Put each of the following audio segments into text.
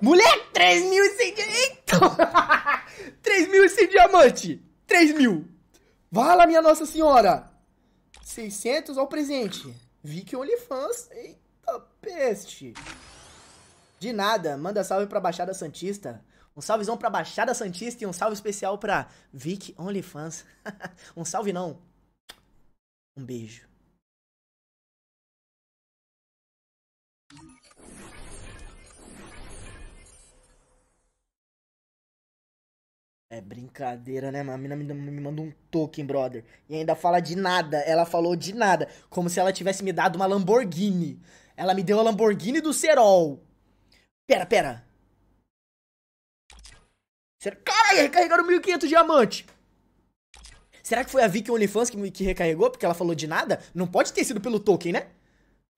Mulher, 3 mil e 100 Eita! 3 mil e 100 diamante! 3 mil! Vala, minha Nossa Senhora! 600 ao presente. Vi que OnlyFans. Eita peste! De nada, manda salve pra Baixada Santista. Um salvezão pra Baixada Santista e um salve especial pra Vic OnlyFans. um salve não. Um beijo. É brincadeira, né? A mina me, me manda um token, brother. E ainda fala de nada. Ela falou de nada. Como se ela tivesse me dado uma Lamborghini. Ela me deu a Lamborghini do Serol. Pera, pera. Caralho, recarregaram 1.500 diamante. Será que foi a Vicky OnlyFans que, que recarregou porque ela falou de nada? Não pode ter sido pelo token, né?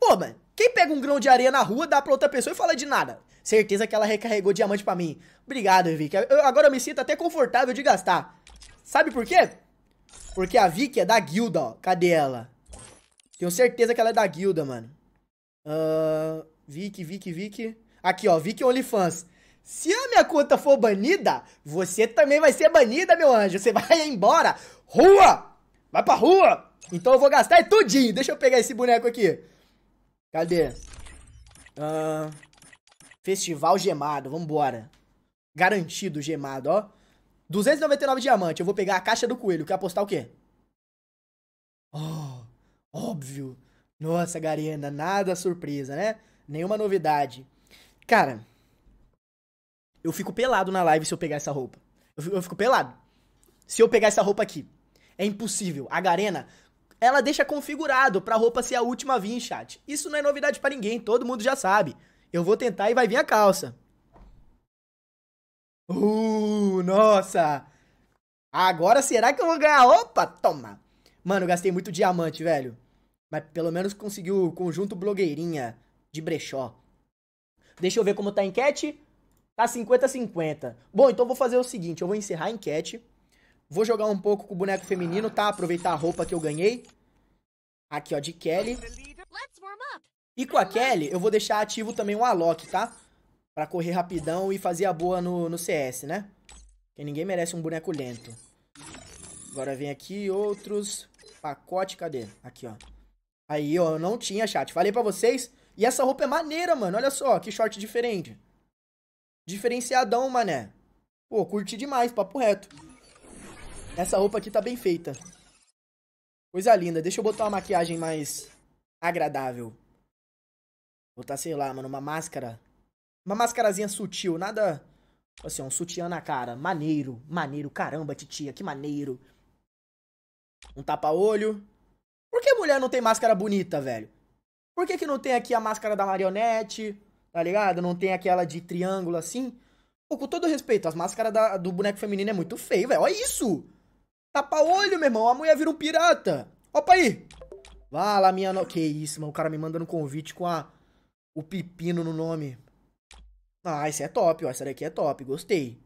Pô, mano, quem pega um grão de areia na rua, dá pra outra pessoa e fala de nada. Certeza que ela recarregou diamante para mim. Obrigado, Vicky. Eu, agora eu me sinto até confortável de gastar. Sabe por quê? Porque a Vicky é da guilda, ó. Cadê ela? Tenho certeza que ela é da guilda, mano. Uh, Vicky, Vicky, Vicky. Aqui, ó. Vicky OnlyFans. Se a minha conta for banida, você também vai ser banida, meu anjo. Você vai embora. Rua! Vai pra rua! Então eu vou gastar é tudinho. Deixa eu pegar esse boneco aqui. Cadê? Uh, festival gemado, vambora. Garantido gemado, ó. 299 diamante, eu vou pegar a caixa do coelho. Quer apostar o quê? Oh, óbvio. Nossa, Garena, nada surpresa, né? Nenhuma novidade. Cara, eu fico pelado na live se eu pegar essa roupa. Eu fico, eu fico pelado. Se eu pegar essa roupa aqui. É impossível. A Garena ela deixa configurado pra roupa ser a última a vir, chat. Isso não é novidade para ninguém, todo mundo já sabe. Eu vou tentar e vai vir a calça. Uh, nossa! Agora será que eu vou ganhar? Opa, toma! Mano, eu gastei muito diamante, velho. Mas pelo menos consegui o conjunto blogueirinha de brechó. Deixa eu ver como tá a enquete. Tá 50-50. Bom, então vou fazer o seguinte, eu vou encerrar a enquete. Vou jogar um pouco com o boneco feminino, tá? Aproveitar a roupa que eu ganhei. Aqui, ó, de Kelly. E com a Kelly, eu vou deixar ativo também o Alok, tá? Pra correr rapidão e fazer a boa no, no CS, né? Porque ninguém merece um boneco lento. Agora vem aqui outros. Pacote, cadê? Aqui, ó. Aí, ó, eu não tinha, chat. Falei pra vocês. E essa roupa é maneira, mano. Olha só, que short diferente. Diferenciadão, mané. Pô, curti demais, papo reto. Essa roupa aqui tá bem feita. Coisa linda. Deixa eu botar uma maquiagem mais agradável. Botar, sei lá, mano, uma máscara. Uma máscarazinha sutil, nada... Assim, um sutiã na cara. Maneiro, maneiro. Caramba, titia, que maneiro. Um tapa-olho. Por que mulher não tem máscara bonita, velho? Por que, que não tem aqui a máscara da marionete? Tá ligado? Não tem aquela de triângulo assim? Pô, com todo respeito, as máscaras da, do boneco feminino é muito feio, velho. Olha isso! Tapa-olho, meu irmão. A mulher vira um pirata. Opa aí. Vá lá, minha... No... Que isso, mano. O cara me mandando um convite com a... O pepino no nome. Ah, esse é top, ó. Essa daqui é top. Gostei.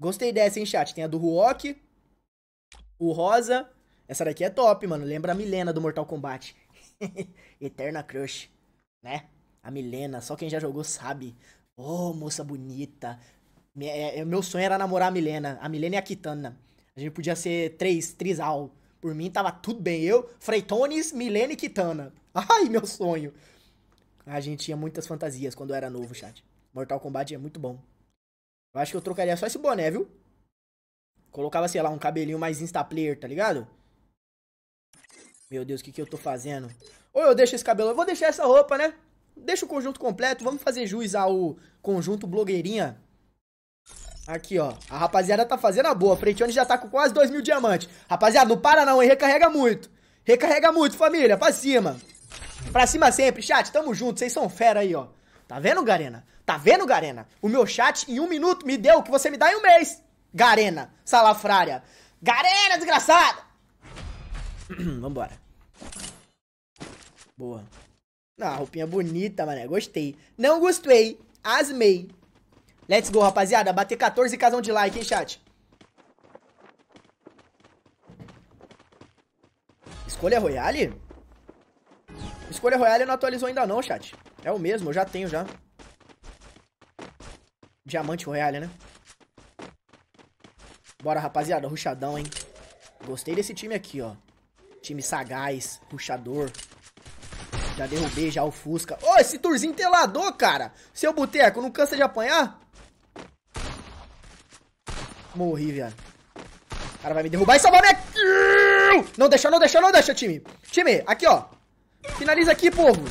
Gostei dessa, hein, chat. Tem a do Huok. O Rosa. Essa daqui é top, mano. Lembra a Milena do Mortal Kombat. Eterna Crush. Né? A Milena. Só quem já jogou sabe. Ô, oh, moça bonita. É, é, meu sonho era namorar a Milena. A Milena é a Kitana. A gente podia ser três, trisal. Por mim tava tudo bem. Eu, Freitones, Milene e Kitana. Ai, meu sonho. A gente tinha muitas fantasias quando era novo, chat. Mortal Kombat é muito bom. Eu acho que eu trocaria só esse boné, viu? Colocava, sei lá, um cabelinho mais instaplayer, tá ligado? Meu Deus, o que, que eu tô fazendo? Ou eu deixo esse cabelo... Eu vou deixar essa roupa, né? Deixa o conjunto completo. Vamos fazer Juiz ao conjunto blogueirinha. Aqui, ó. A rapaziada tá fazendo a boa. Freition já tá com quase 2 mil diamantes. Rapaziada, não para não, hein? Recarrega muito. Recarrega muito, família. Pra cima. Pra cima sempre. Chat, tamo junto. Vocês são fera aí, ó. Tá vendo, Garena? Tá vendo, Garena? O meu chat em um minuto me deu o que você me dá em um mês. Garena, salafrária. Garena, desgraçada! Vambora. Boa. Ah, roupinha bonita, mané. Gostei. Não gostei. Asmei. Let's go, rapaziada. Bater 14 casão de like, hein, chat? Escolha Royale? Escolha Royale não atualizou ainda não, chat. É o mesmo, eu já tenho já. Diamante Royale, né? Bora, rapaziada. Ruxadão, hein? Gostei desse time aqui, ó. Time sagaz, puxador. Já derrubei já o Fusca. Ô, oh, esse turzinho telador, cara. Seu boteco, não cansa de apanhar? Morri, viado. O cara vai me derrubar e salvar minha kill! Não deixa, não deixa, não deixa, time. Time, aqui, ó. Finaliza aqui, povo.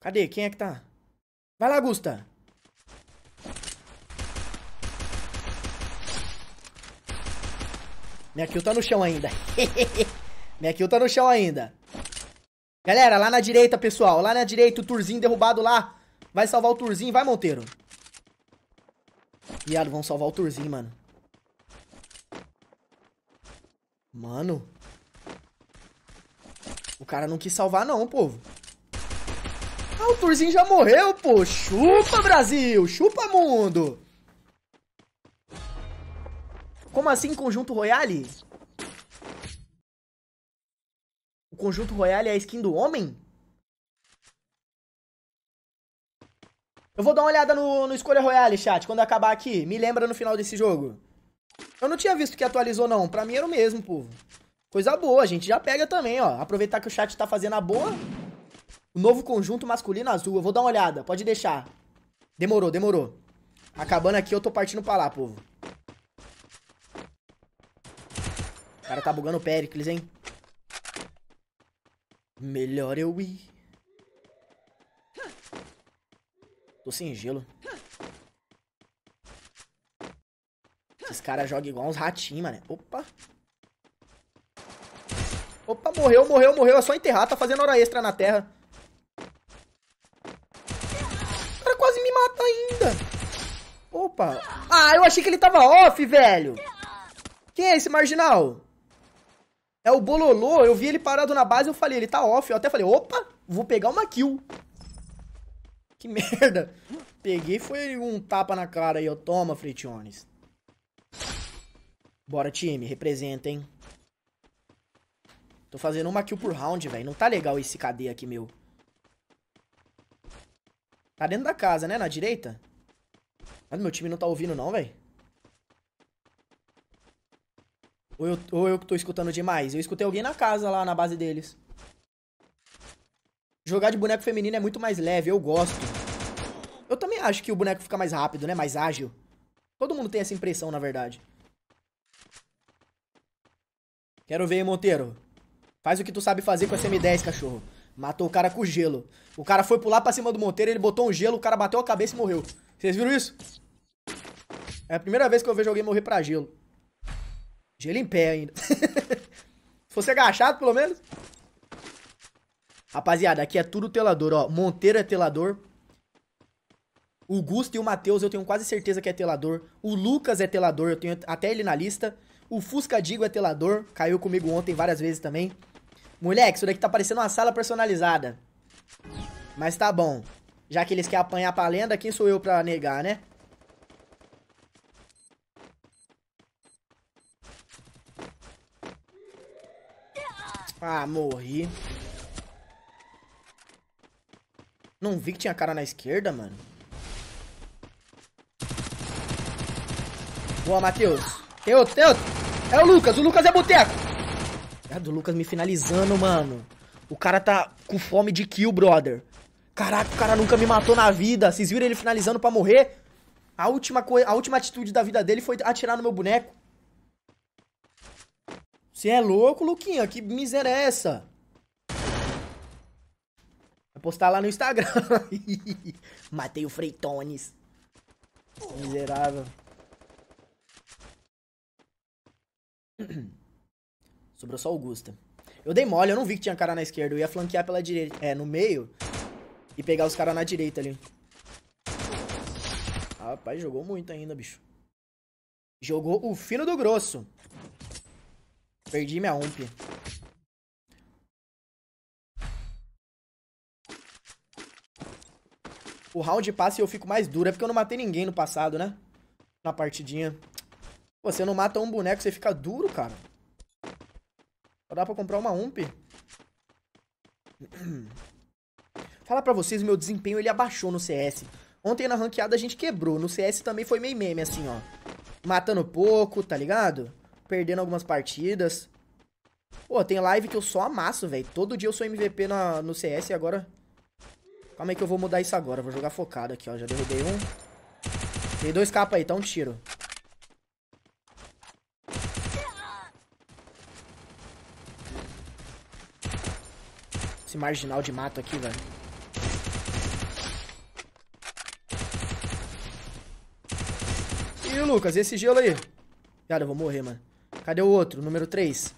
Cadê? Quem é que tá? Vai lá, Gusta. Minha kill tá no chão ainda. minha kill tá no chão ainda. Galera, lá na direita, pessoal. Lá na direita, o Turzinho derrubado lá. Vai salvar o Turzinho. Vai, Monteiro. Viado, vão salvar o Turzinho, mano. Mano. O cara não quis salvar não, povo. Ah, o Turzinho já morreu, pô. Chupa, Brasil. Chupa, mundo. Como assim Conjunto Royale? O Conjunto Royale é a skin do homem? Eu vou dar uma olhada no, no Escolha Royale, chat, quando acabar aqui. Me lembra no final desse jogo. Eu não tinha visto que atualizou, não. Pra mim era o mesmo, povo. Coisa boa, a gente já pega também, ó. Aproveitar que o chat tá fazendo a boa. O novo conjunto masculino azul. Eu vou dar uma olhada, pode deixar. Demorou, demorou. Acabando aqui, eu tô partindo pra lá, povo. O cara tá bugando o Pericles, hein? Melhor eu ir Tô sem gelo. Esses caras jogam igual uns ratinhos, mano. Opa. Opa, morreu, morreu, morreu. É só enterrar. Tá fazendo hora extra na terra. O cara quase me mata ainda. Opa. Ah, eu achei que ele tava off, velho. Quem é esse marginal? É o Bololô. Eu vi ele parado na base. Eu falei, ele tá off. Eu até falei, opa, vou pegar uma kill. Que merda. Peguei foi um tapa na cara aí, ó. Toma, Fritiones. Bora, time. Representem. Tô fazendo uma kill por round, velho. Não tá legal esse KD aqui, meu. Tá dentro da casa, né? Na direita. Mas meu time não tá ouvindo, não, velho. Ou eu, ou eu que tô escutando demais. Eu escutei alguém na casa, lá na base deles. Jogar de boneco feminino é muito mais leve, eu gosto acha acho que o boneco fica mais rápido, né? Mais ágil. Todo mundo tem essa impressão, na verdade. Quero ver, hein, Monteiro. Faz o que tu sabe fazer com a M10, cachorro. Matou o cara com gelo. O cara foi pular pra cima do Monteiro, ele botou um gelo, o cara bateu a cabeça e morreu. Vocês viram isso? É a primeira vez que eu vejo alguém morrer pra gelo. Gelo em pé ainda. Se fosse agachado, pelo menos. Rapaziada, aqui é tudo telador, ó. Monteiro é telador. O Gusto e o Matheus eu tenho quase certeza que é telador. O Lucas é telador, eu tenho até ele na lista. O Fusca Digo é telador, caiu comigo ontem várias vezes também. Moleque, isso daqui tá parecendo uma sala personalizada. Mas tá bom. Já que eles querem apanhar pra lenda, quem sou eu pra negar, né? Ah, morri. Não vi que tinha cara na esquerda, mano. Boa, Matheus. Tem outro, tem outro. É o Lucas, o Lucas é boteco. É do Lucas me finalizando, mano. O cara tá com fome de kill, brother. Caraca, o cara nunca me matou na vida. Vocês viram ele finalizando pra morrer? A última, co... a última atitude da vida dele foi atirar no meu boneco. Você é louco, Luquinha? Que miséria é essa? vai postar lá no Instagram. Matei o Freitones. Miserável. Sobrou só Augusta. Eu dei mole, eu não vi que tinha cara na esquerda. Eu ia flanquear pela direita. É, no meio. E pegar os caras na direita ali. Rapaz, jogou muito ainda, bicho. Jogou o fino do grosso. Perdi minha ump. O round passa e eu fico mais duro. É porque eu não matei ninguém no passado, né? Na partidinha. Você não mata um boneco, você fica duro, cara. Só dá pra comprar uma ump. Falar pra vocês, meu desempenho ele abaixou no CS. Ontem na ranqueada a gente quebrou. No CS também foi meio meme, assim, ó. Matando pouco, tá ligado? Perdendo algumas partidas. Pô, tem live que eu só amasso, velho. Todo dia eu sou MVP na, no CS e agora... Calma aí que eu vou mudar isso agora. Vou jogar focado aqui, ó. Já derrubei um. Tem dois capas aí, tá um tiro. Esse marginal de mato aqui, velho. Ih, Lucas, e esse gelo aí? Cara, eu vou morrer, mano. Cadê o outro? Número 3.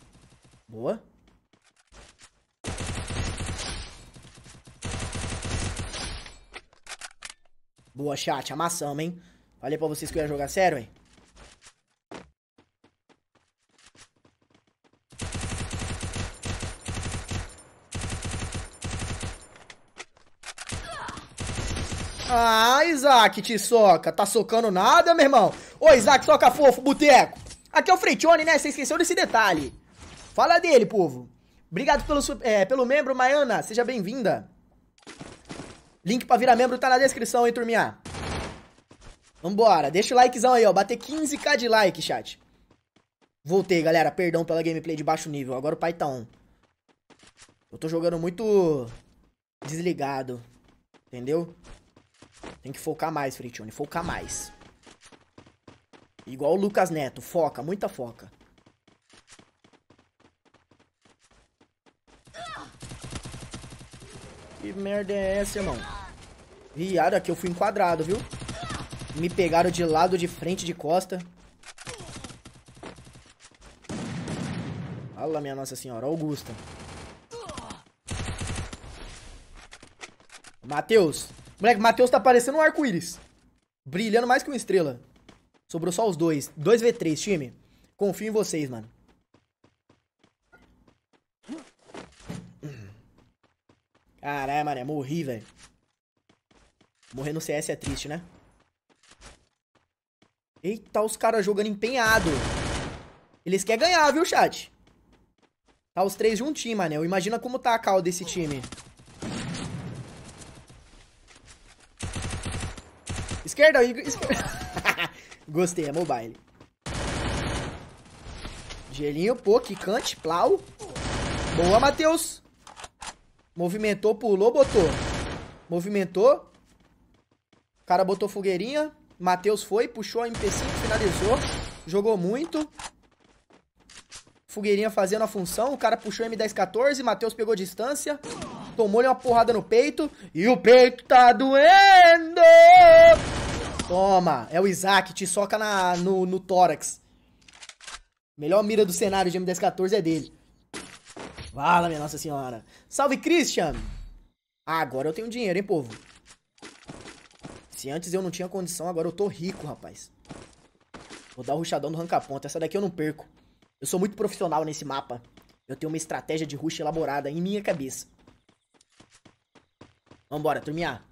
Boa. Boa, chat. Amassamos, hein? Falei pra vocês que eu ia jogar sério, hein? Isaac, te soca. Tá socando nada, meu irmão? Ô, Isaac, soca fofo, boteco. Aqui é o Freitione, né? Você esqueceu desse detalhe. Fala dele, povo. Obrigado pelo, é, pelo membro, Maiana. Seja bem-vinda. Link pra virar membro tá na descrição, hein, turminha. Vambora. Deixa o likezão aí, ó. Bater 15k de like, chat. Voltei, galera. Perdão pela gameplay de baixo nível. Agora o pai tá on. Eu tô jogando muito desligado. Entendeu? Tem que focar mais, Fritione, focar mais. Igual o Lucas Neto, foca, muita foca. Que merda é essa, irmão? Viado, aqui eu fui enquadrado, viu? Me pegaram de lado, de frente, de costa. Fala, minha Nossa Senhora, Augusta. Matheus, Moleque, Matheus tá parecendo um arco-íris. Brilhando mais que uma estrela. Sobrou só os dois. 2v3, time. Confio em vocês, mano. Caralho, mané. Morri, velho. Morrer no CS é triste, né? Eita, os caras jogando empenhado. Eles querem ganhar, viu, chat? Tá os três juntinho, mané. imagino como tá a cal desse time. esquerda, Gostei, é mobile. Gelinho, pô, quicante, plau. Boa, Matheus. Movimentou, pulou, botou. Movimentou. O cara botou fogueirinha. Matheus foi, puxou a MP5, finalizou. Jogou muito. Fogueirinha fazendo a função. O cara puxou M1014. Matheus pegou distância. Tomou-lhe uma porrada no peito. E o peito tá doendo! Toma, é o Isaac, te soca na, no, no tórax. Melhor mira do cenário de M1014 é dele. Fala, minha Nossa Senhora. Salve, Christian! Ah, agora eu tenho dinheiro, hein, povo? Se antes eu não tinha condição, agora eu tô rico, rapaz. Vou dar o ruxadão no ranca-ponta. Essa daqui eu não perco. Eu sou muito profissional nesse mapa. Eu tenho uma estratégia de rush elaborada em minha cabeça. Vambora, turminha.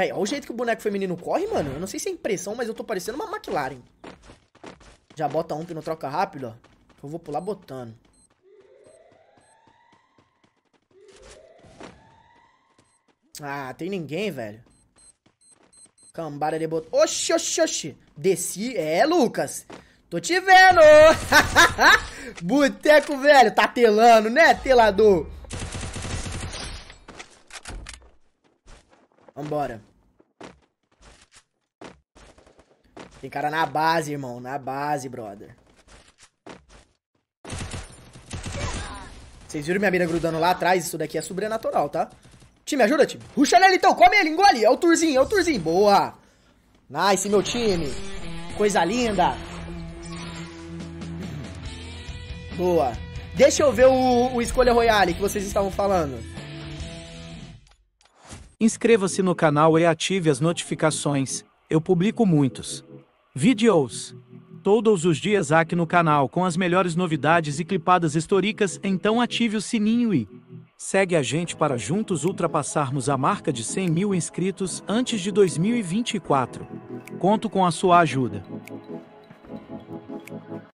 Véi, olha o jeito que o boneco feminino corre, mano. Eu não sei se é impressão, mas eu tô parecendo uma McLaren. Já bota um no troca rápido, ó. Eu vou pular botando. Ah, tem ninguém, velho. Cambada de bot... Oxi, oxi, oxi. Desci. É, Lucas. Tô te vendo. Boteco, velho. Tá telando, né, telador? Vambora. Tem cara na base, irmão. Na base, brother. Vocês viram minha mira grudando lá atrás? Isso daqui é sobrenatural, tá? Time, ajuda, time. Ruxa nele, então. Come ele, engole. É o Turzinho, é o Turzinho. Boa. Nice, meu time. Coisa linda. Boa. Deixa eu ver o, o Escolha Royale que vocês estavam falando. Inscreva-se no canal e ative as notificações. Eu publico muitos. Videos. Todos os dias aqui no canal com as melhores novidades e clipadas históricas, então ative o sininho e segue a gente para juntos ultrapassarmos a marca de 100 mil inscritos antes de 2024. Conto com a sua ajuda.